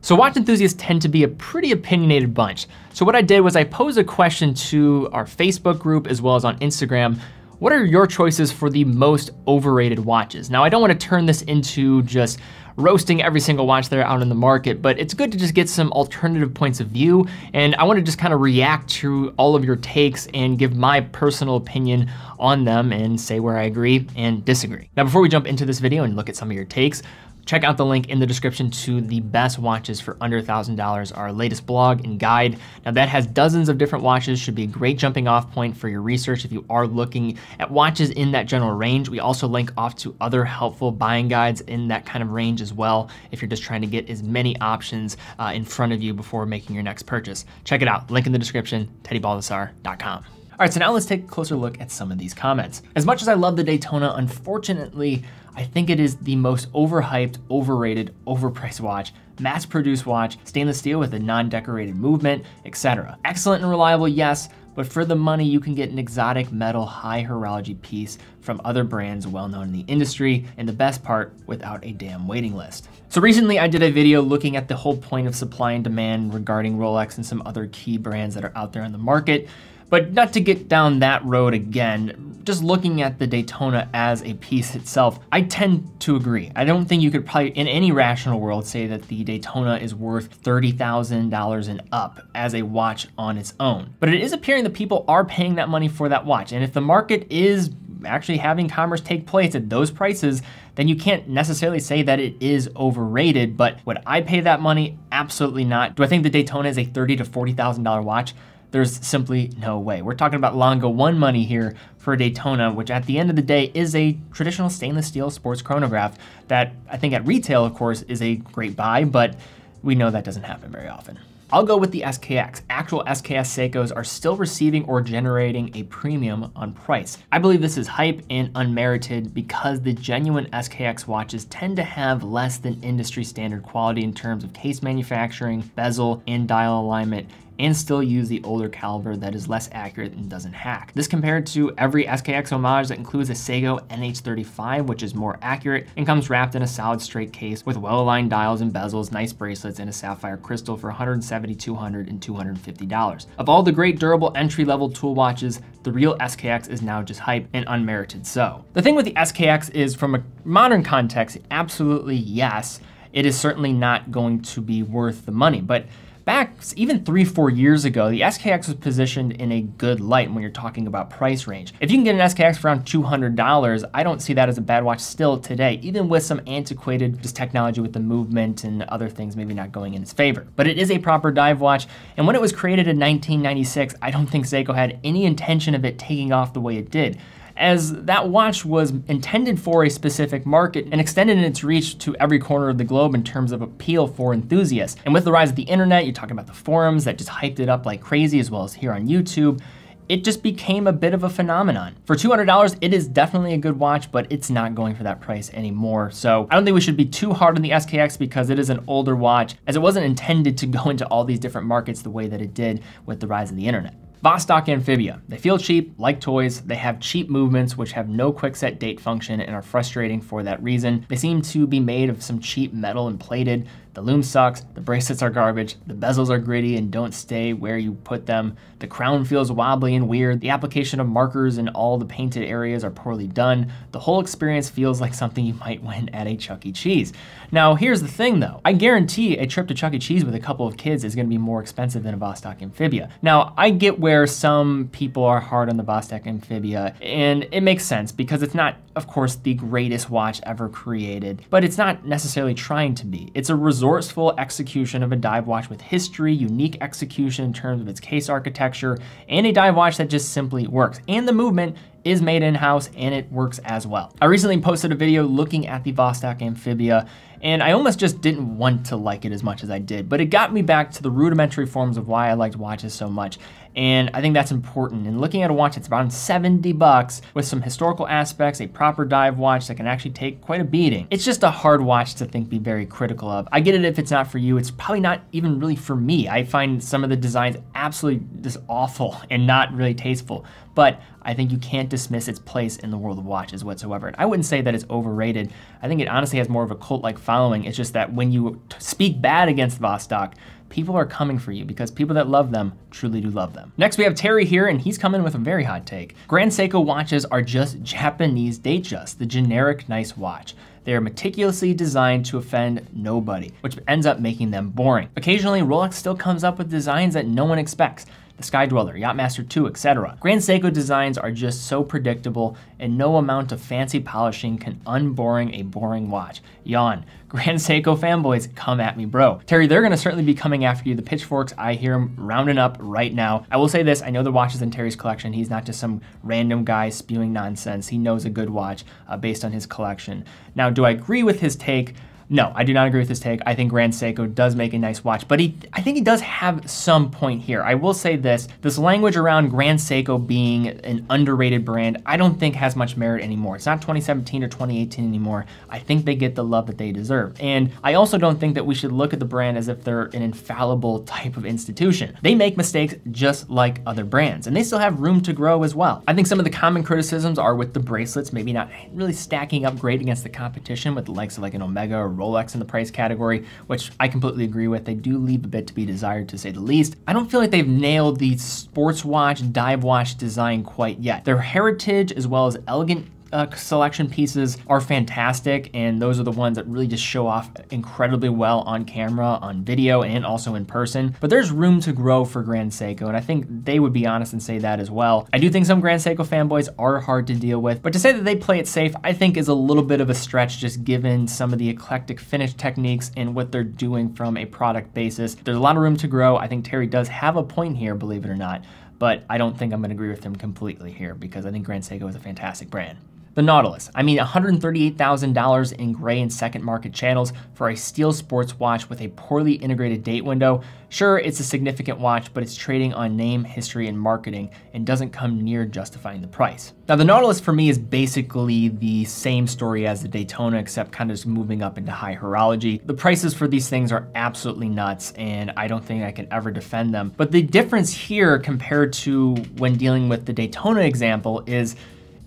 So watch enthusiasts tend to be a pretty opinionated bunch. So what I did was I posed a question to our Facebook group as well as on Instagram. What are your choices for the most overrated watches? Now I don't wanna turn this into just roasting every single watch that are out in the market, but it's good to just get some alternative points of view. And I wanna just kind of react to all of your takes and give my personal opinion on them and say where I agree and disagree. Now, before we jump into this video and look at some of your takes, Check out the link in the description to the best watches for under $1,000, our latest blog and guide. Now that has dozens of different watches, should be a great jumping off point for your research if you are looking at watches in that general range. We also link off to other helpful buying guides in that kind of range as well if you're just trying to get as many options uh, in front of you before making your next purchase. Check it out, link in the description, teddybaldassar.com. All right, so now let's take a closer look at some of these comments. As much as I love the Daytona, unfortunately, I think it is the most overhyped, overrated, overpriced watch, mass produced watch, stainless steel with a non decorated movement, etc. Excellent and reliable, yes, but for the money, you can get an exotic metal high horology piece from other brands well known in the industry, and the best part, without a damn waiting list. So recently I did a video looking at the whole point of supply and demand regarding Rolex and some other key brands that are out there in the market. But not to get down that road again, just looking at the Daytona as a piece itself, I tend to agree. I don't think you could probably, in any rational world, say that the Daytona is worth $30,000 and up as a watch on its own. But it is appearing that people are paying that money for that watch. And if the market is actually having commerce take place at those prices, then you can't necessarily say that it is overrated. But would I pay that money? Absolutely not. Do I think the Daytona is a thirty to forty thousand dollar watch? There's simply no way. We're talking about Longo 1 money here for Daytona, which at the end of the day is a traditional stainless steel sports chronograph that I think at retail, of course, is a great buy, but we know that doesn't happen very often. I'll go with the SKX. Actual SKS Seikos are still receiving or generating a premium on price. I believe this is hype and unmerited because the genuine SKX watches tend to have less than industry standard quality in terms of case manufacturing, bezel, and dial alignment, and still use the older caliber that is less accurate and doesn't hack. This compared to every SKX homage that includes a Sego NH35, which is more accurate and comes wrapped in a solid straight case with well-aligned dials and bezels, nice bracelets, and a sapphire crystal for $170, $200, and $250. Of all the great durable entry-level tool watches, the real SKX is now just hype and unmerited so. The thing with the SKX is from a modern context, absolutely yes, it is certainly not going to be worth the money, but back even three, four years ago, the SKX was positioned in a good light when you're talking about price range. If you can get an SKX for around $200, I don't see that as a bad watch still today, even with some antiquated just technology with the movement and other things maybe not going in its favor. But it is a proper dive watch. And when it was created in 1996, I don't think Seiko had any intention of it taking off the way it did as that watch was intended for a specific market and extended its reach to every corner of the globe in terms of appeal for enthusiasts. And with the rise of the internet, you're talking about the forums that just hyped it up like crazy, as well as here on YouTube it just became a bit of a phenomenon. For $200, it is definitely a good watch, but it's not going for that price anymore. So I don't think we should be too hard on the SKX because it is an older watch as it wasn't intended to go into all these different markets the way that it did with the rise of the internet. Vostok Amphibia. They feel cheap, like toys, they have cheap movements which have no quickset date function and are frustrating for that reason. They seem to be made of some cheap metal and plated, the loom sucks, the bracelets are garbage, the bezels are gritty and don't stay where you put them, the crown feels wobbly and weird, the application of markers in all the painted areas are poorly done, the whole experience feels like something you might win at a Chuck E. Cheese. Now here's the thing though, I guarantee a trip to Chuck E. Cheese with a couple of kids is gonna be more expensive than a Vostok amphibia. Now I get where some people are hard on the Vostok amphibia and it makes sense because it's not, of course, the greatest watch ever created, but it's not necessarily trying to be. It's a resort resourceful execution of a dive watch with history, unique execution in terms of its case architecture, and a dive watch that just simply works. And the movement is made in-house and it works as well. I recently posted a video looking at the Vostok Amphibia and I almost just didn't want to like it as much as I did, but it got me back to the rudimentary forms of why I liked watches so much and I think that's important. And looking at a watch that's about 70 bucks with some historical aspects, a proper dive watch that can actually take quite a beating. It's just a hard watch to think be very critical of. I get it if it's not for you, it's probably not even really for me. I find some of the designs absolutely just awful and not really tasteful, but I think you can't dismiss its place in the world of watches whatsoever. And I wouldn't say that it's overrated. I think it honestly has more of a cult-like following. It's just that when you speak bad against Vostok, people are coming for you because people that love them truly do love them. Next, we have Terry here, and he's coming with a very hot take. Grand Seiko watches are just Japanese datejust, the generic nice watch. They are meticulously designed to offend nobody, which ends up making them boring. Occasionally, Rolex still comes up with designs that no one expects the Sky Dweller, Yachtmaster 2, etc. Grand Seiko designs are just so predictable and no amount of fancy polishing can unboring a boring watch. Yawn. Grand Seiko fanboys, come at me, bro. Terry, they're gonna certainly be coming after you. The pitchforks, I hear them rounding up right now. I will say this, I know the watches in Terry's collection. He's not just some random guy spewing nonsense. He knows a good watch uh, based on his collection. Now, do I agree with his take? No, I do not agree with this take. I think Grand Seiko does make a nice watch, but he, I think he does have some point here. I will say this, this language around Grand Seiko being an underrated brand, I don't think has much merit anymore. It's not 2017 or 2018 anymore. I think they get the love that they deserve. And I also don't think that we should look at the brand as if they're an infallible type of institution. They make mistakes just like other brands, and they still have room to grow as well. I think some of the common criticisms are with the bracelets, maybe not really stacking up great against the competition with the likes of like an Omega or Rolex in the price category, which I completely agree with. They do leave a bit to be desired to say the least. I don't feel like they've nailed the sports watch, dive watch design quite yet. Their heritage as well as elegant uh, selection pieces are fantastic, and those are the ones that really just show off incredibly well on camera, on video, and also in person. But there's room to grow for Grand Seiko, and I think they would be honest and say that as well. I do think some Grand Seiko fanboys are hard to deal with, but to say that they play it safe, I think is a little bit of a stretch just given some of the eclectic finish techniques and what they're doing from a product basis. There's a lot of room to grow. I think Terry does have a point here, believe it or not, but I don't think I'm gonna agree with him completely here because I think Grand Seiko is a fantastic brand. The Nautilus, I mean $138,000 in gray and second market channels for a steel sports watch with a poorly integrated date window. Sure, it's a significant watch, but it's trading on name, history, and marketing and doesn't come near justifying the price. Now the Nautilus for me is basically the same story as the Daytona, except kind of just moving up into high horology. The prices for these things are absolutely nuts and I don't think I can ever defend them. But the difference here compared to when dealing with the Daytona example is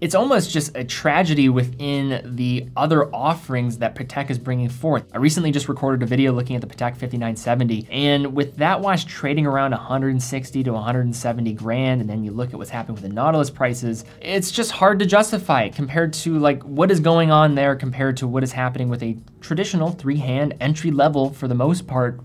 it's almost just a tragedy within the other offerings that Patek is bringing forth. I recently just recorded a video looking at the Patek 5970, and with that watch trading around 160 to 170 grand, and then you look at what's happened with the Nautilus prices, it's just hard to justify it compared to like what is going on there compared to what is happening with a traditional three-hand entry level, for the most part,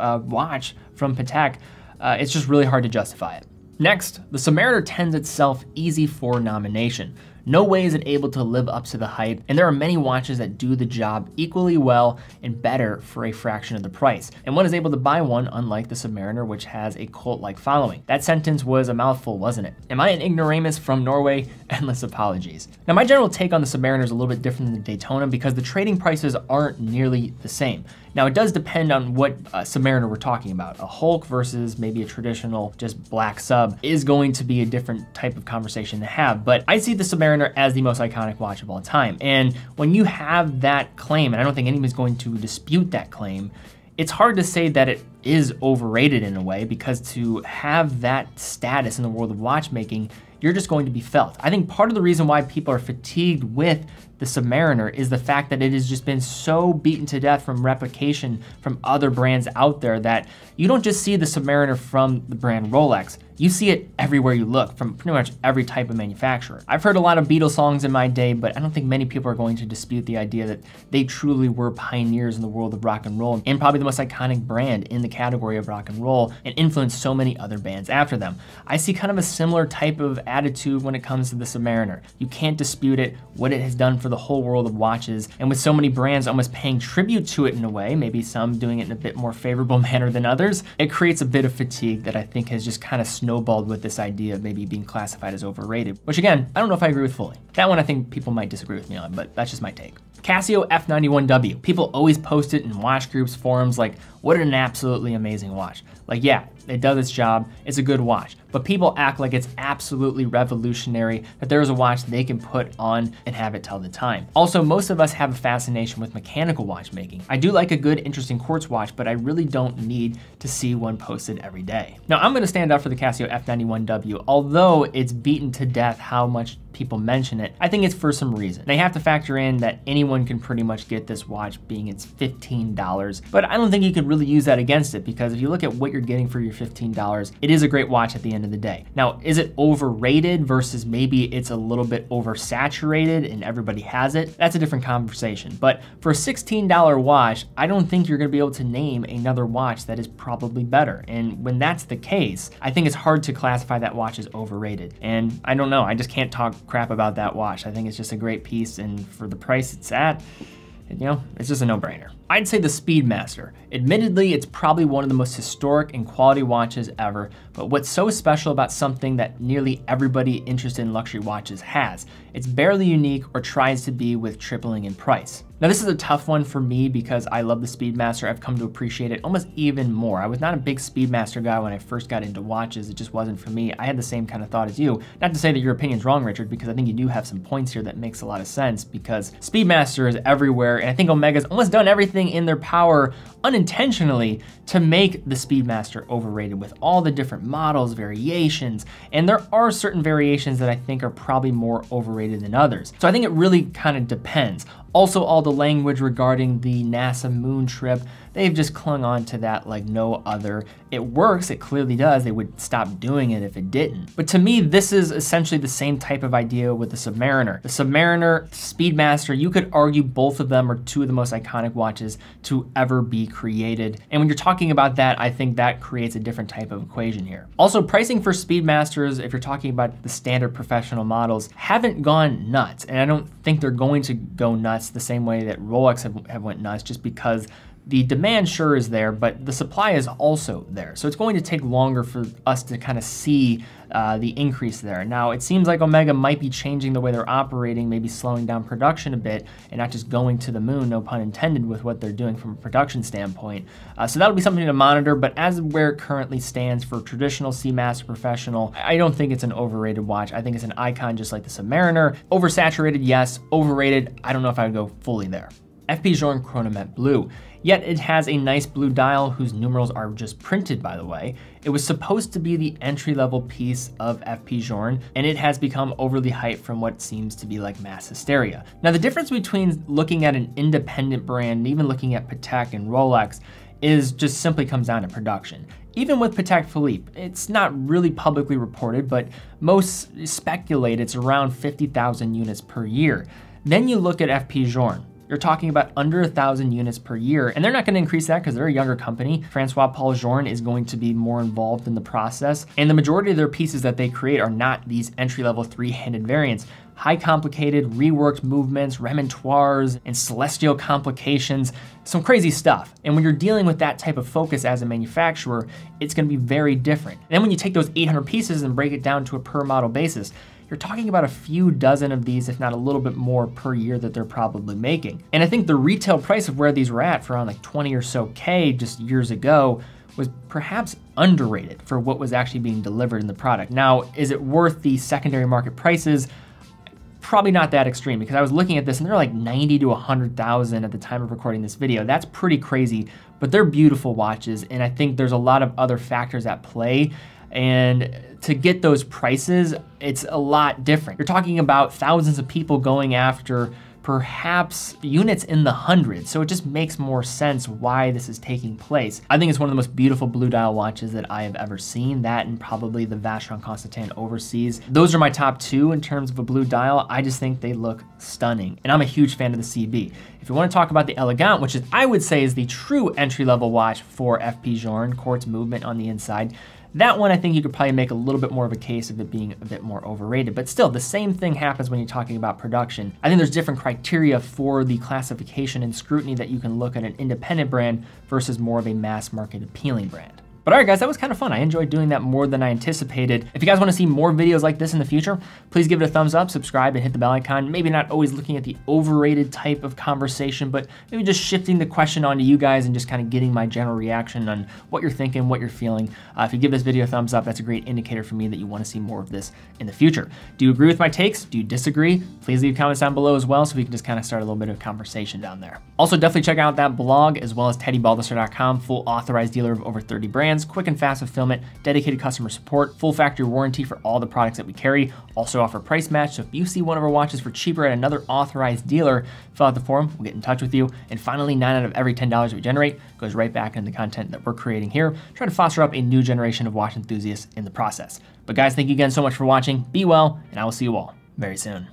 uh, watch from Patek. Uh, it's just really hard to justify it. Next, the Samaritor tends itself easy for nomination. No way is it able to live up to the hype, and there are many watches that do the job equally well and better for a fraction of the price. And one is able to buy one, unlike the Submariner, which has a cult like following. That sentence was a mouthful, wasn't it? Am I an ignoramus from Norway? Endless apologies. Now, my general take on the Submariner is a little bit different than the Daytona because the trading prices aren't nearly the same. Now it does depend on what uh, Submariner we're talking about. A Hulk versus maybe a traditional just black sub is going to be a different type of conversation to have, but I see the Submariner as the most iconic watch of all time. And when you have that claim, and I don't think anyone's going to dispute that claim, it's hard to say that it is overrated in a way because to have that status in the world of watchmaking you're just going to be felt. I think part of the reason why people are fatigued with the Submariner is the fact that it has just been so beaten to death from replication from other brands out there that you don't just see the Submariner from the brand Rolex. You see it everywhere you look from pretty much every type of manufacturer. I've heard a lot of Beatles songs in my day, but I don't think many people are going to dispute the idea that they truly were pioneers in the world of rock and roll and probably the most iconic brand in the category of rock and roll and influenced so many other bands after them. I see kind of a similar type of attitude when it comes to the Submariner. You can't dispute it, what it has done for the whole world of watches, and with so many brands almost paying tribute to it in a way, maybe some doing it in a bit more favorable manner than others, it creates a bit of fatigue that I think has just kind of snowballed with this idea of maybe being classified as overrated, which again, I don't know if I agree with fully. That one I think people might disagree with me on, but that's just my take. Casio F91W. People always post it in watch groups, forums, like, what an absolutely amazing watch. Like, yeah, it does its job, it's a good watch, but people act like it's absolutely revolutionary that there is a watch they can put on and have it tell the time. Also, most of us have a fascination with mechanical watchmaking. I do like a good, interesting quartz watch, but I really don't need to see one posted every day. Now, I'm gonna stand up for the Casio F91W, although it's beaten to death how much people mention it, I think it's for some reason. They have to factor in that anyone can pretty much get this watch being it's $15, but I don't think you could really use that against it because if you look at what you're getting for your $15, it is a great watch at the end of the day. Now, is it overrated versus maybe it's a little bit oversaturated and everybody has it? That's a different conversation. But for a $16 watch, I don't think you're gonna be able to name another watch that is probably better. And when that's the case, I think it's hard to classify that watch as overrated. And I don't know, I just can't talk crap about that watch. I think it's just a great piece and for the price it's at, you know, it's just a no-brainer. I'd say the Speedmaster. Admittedly, it's probably one of the most historic and quality watches ever, but what's so special about something that nearly everybody interested in luxury watches has? It's barely unique or tries to be with tripling in price. Now this is a tough one for me because I love the Speedmaster. I've come to appreciate it almost even more. I was not a big Speedmaster guy when I first got into watches. It just wasn't for me. I had the same kind of thought as you. Not to say that your opinion's wrong, Richard, because I think you do have some points here that makes a lot of sense because Speedmaster is everywhere. And I think Omega's almost done everything in their power unintentionally to make the Speedmaster overrated with all the different different models, variations, and there are certain variations that I think are probably more overrated than others. So I think it really kind of depends. Also, all the language regarding the NASA moon trip, they've just clung on to that like no other. It works, it clearly does. They would stop doing it if it didn't. But to me, this is essentially the same type of idea with the Submariner. The Submariner, Speedmaster, you could argue both of them are two of the most iconic watches to ever be created. And when you're talking about that, I think that creates a different type of equation here. Also, pricing for Speedmasters, if you're talking about the standard professional models, haven't gone nuts. And I don't think they're going to go nuts the same way that Rolex have, have went nuts just because the demand sure is there, but the supply is also there. So it's going to take longer for us to kind of see uh, the increase there. Now, it seems like Omega might be changing the way they're operating, maybe slowing down production a bit and not just going to the moon, no pun intended, with what they're doing from a production standpoint. Uh, so that'll be something to monitor, but as where it currently stands for traditional Seamaster Professional, I don't think it's an overrated watch. I think it's an icon just like the Submariner. Oversaturated, yes. Overrated, I don't know if I would go fully there. FP Journe Chronomet Blue. Yet it has a nice blue dial whose numerals are just printed by the way. It was supposed to be the entry level piece of FP Journe, and it has become overly hyped from what seems to be like mass hysteria. Now the difference between looking at an independent brand and even looking at Patek and Rolex is just simply comes down to production. Even with Patek Philippe, it's not really publicly reported, but most speculate it's around 50,000 units per year. Then you look at FP Journe you're talking about under a thousand units per year. And they're not gonna increase that because they're a younger company. Francois Paul Jorn is going to be more involved in the process. And the majority of their pieces that they create are not these entry level three handed variants high complicated, reworked movements, remontoires, and celestial complications, some crazy stuff. And when you're dealing with that type of focus as a manufacturer, it's gonna be very different. And then when you take those 800 pieces and break it down to a per model basis, you're talking about a few dozen of these, if not a little bit more per year that they're probably making. And I think the retail price of where these were at for around like 20 or so K just years ago was perhaps underrated for what was actually being delivered in the product. Now, is it worth the secondary market prices? Probably not that extreme because I was looking at this and they're like 90 to 100,000 at the time of recording this video. That's pretty crazy, but they're beautiful watches. And I think there's a lot of other factors at play and to get those prices, it's a lot different. You're talking about thousands of people going after perhaps units in the hundreds. So it just makes more sense why this is taking place. I think it's one of the most beautiful blue dial watches that I have ever seen. That and probably the Vacheron Constantin Overseas. Those are my top two in terms of a blue dial. I just think they look stunning. And I'm a huge fan of the CB. If you want to talk about the Elegant, which is I would say is the true entry-level watch for FP Journe, quartz movement on the inside, that one, I think you could probably make a little bit more of a case of it being a bit more overrated, but still the same thing happens when you're talking about production. I think there's different criteria for the classification and scrutiny that you can look at an independent brand versus more of a mass market appealing brand. But all right guys, that was kind of fun. I enjoyed doing that more than I anticipated. If you guys wanna see more videos like this in the future, please give it a thumbs up, subscribe, and hit the bell icon. Maybe not always looking at the overrated type of conversation, but maybe just shifting the question onto you guys and just kind of getting my general reaction on what you're thinking, what you're feeling. Uh, if you give this video a thumbs up, that's a great indicator for me that you wanna see more of this in the future. Do you agree with my takes? Do you disagree? Please leave comments down below as well so we can just kind of start a little bit of conversation down there. Also, definitely check out that blog as well as teddybaldesser.com, full authorized dealer of over 30 brands brands, quick and fast fulfillment, dedicated customer support, full factory warranty for all the products that we carry, also offer price match, so if you see one of our watches for cheaper at another authorized dealer, fill out the form, we'll get in touch with you. And finally, nine out of every $10 we generate goes right back into the content that we're creating here, trying to foster up a new generation of watch enthusiasts in the process. But guys, thank you again so much for watching, be well, and I will see you all very soon.